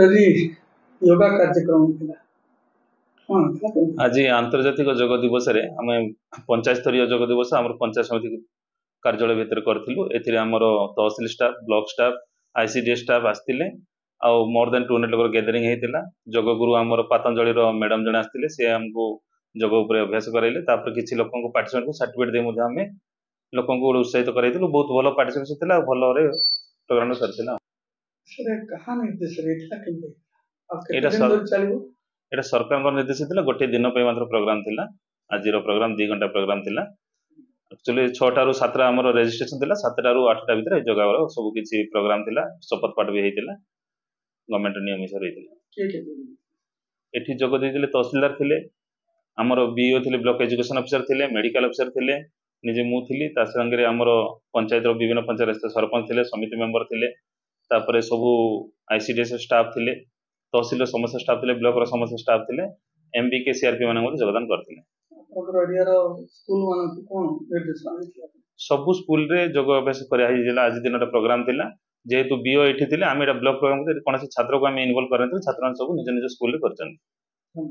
ರವಿ ಯೋಗ କାର୍ଯ୍ୟକ୍ରମ ହେଇଥିଲା ଆଜି ଆନ୍ତର୍ଜାତିକ ଯୋଗ ଦିବସରେ ଆମେ ପଞ୍ଚାୟତ ସ୍ତରୀୟ ଯୋଗ ଦିବସ ଆମର ପଞ୍ଚାୟତ ସମିତି କାର୍ଯ୍ୟାଳୟ ଭିତରେ କରିଥିଲୁ ଏଥିରେ ଆମର tehsil staff block staff ICDS staff ଆସିଥିଲେ ଆଉ ମୋର ଦେନ୍ ଟୁ ହଣ୍ଡ୍ରେଡ୍ ଲୋକର ଗ୍ୟାଦରିଂ ହେଇଥିଲା ଯୋଗ ଗୁରୁ ଆମର ପାତଞ୍ଜଳିର ମ୍ୟାଡମ୍ ଜଣେ ଆସିଥିଲେ ସେ ଆମକୁ ଯୋଗ ଉପରେ ଅଭ୍ୟାସ କରାଇଲେ ତାପରେ କିଛି ଲୋକଙ୍କୁ ପାର୍ଟିସିପେଣ୍ଟକୁ ସାର୍ଟିଫିକେଟ୍ ଦେଇ ମଧ୍ୟ ଆମେ ଲୋକଙ୍କୁ ଉତ୍ସାହିତ କରାଇଥିଲୁ ବହୁତ ଭଲ ପାର୍ଟିସିପେସନ୍ ଥିଲା ଆଉ ଭଲରେ ପ୍ରୋଗ୍ରାମ୍ ସରିଥିଲା ଏଇଟା ସରକାରଙ୍କ ନିର୍ଦ୍ଦେଶ ଥିଲା ଗୋଟିଏ ଦିନ ପାଇଁ ମାତ୍ର ପ୍ରୋଗ୍ରାମ ଥିଲା ଆଜିର ପ୍ରୋଗ୍ରାମ ଦୁଇ ଘଣ୍ଟା ପ୍ରୋଗ୍ରାମ ଥିଲା ଆକ୍ଚୁଆଲି ଛଅଟାରୁ ସାତଟା ଆମର ରେଜିଷ୍ଟ୍ରେସନ ଥିଲା ସାତଟାରୁ ଆଠଟା ଭିତରେ ଯୋଗାଭର ସବୁ କିଛି ପ୍ରୋଗ୍ରାମ ଥିଲା ଶପଥ ପାଠ ବି ହେଇଥିଲା ଗଭର୍ଣ୍ଣମେଣ୍ଟ ନିୟମ ହିସାବରେ ହେଇଥିଲା ଏଠି ଯୋଗ ଦେଇଥିଲେ ତହସିଲଦାର ଥିଲେ ଆମର ବିଇଓ ଥିଲେ ବ୍ଲକ ଏଜୁକେସନ ଅଫିସର ଥିଲେ ମେଡିକାଲ ଅଫିସର ଥିଲେ ନିଜେ ମୁଁ ଥିଲି ତା ସାଙ୍ଗରେ ଆମର ପଞ୍ଚାୟତର ବିଭିନ୍ନ ପଞ୍ଚାୟତ ସରପଞ୍ଚ ଥିଲେ ସମିତି ମେମ୍ବର ଥିଲେ ତାପରେ ସବୁ ଆଇସିଡିଏସ୍ ଷ୍ଟାଫ୍ ଥିଲେ ତହସିଲର ସମସ୍ତ ଷ୍ଟାଫ୍ ଥିଲେ ବ୍ଲକର ସମସ୍ତ ଷ୍ଟାଫ୍ ଥିଲେ ଏମ୍ବିକେ ସିଆର୍ପି ମାନେ ମଧ୍ୟ ଯୋଗଦାନ କରିଥିଲେ ସବୁ ସ୍କୁଲରେ ଯୋଗ ଅଭ୍ୟାସ କରାହେଇଥିଲା ଆଜି ଦିନଟା ପ୍ରୋଗ୍ରାମ ଥିଲା ଯେହେତୁ ବିଓ ଏଠି ଥିଲେ ଆମେ ଏଇଟା ବ୍ଲକ ପ୍ରୋଗ୍ରାମ କୌଣସି ଛାତ୍ରକୁ ଆମେ ଇନଭଲ୍ଭ କରିନଥିଲୁ ଛାତ୍ରମାନେ ସବୁ ନିଜ ନିଜ ସ୍କୁଲରେ କରିଛନ୍ତି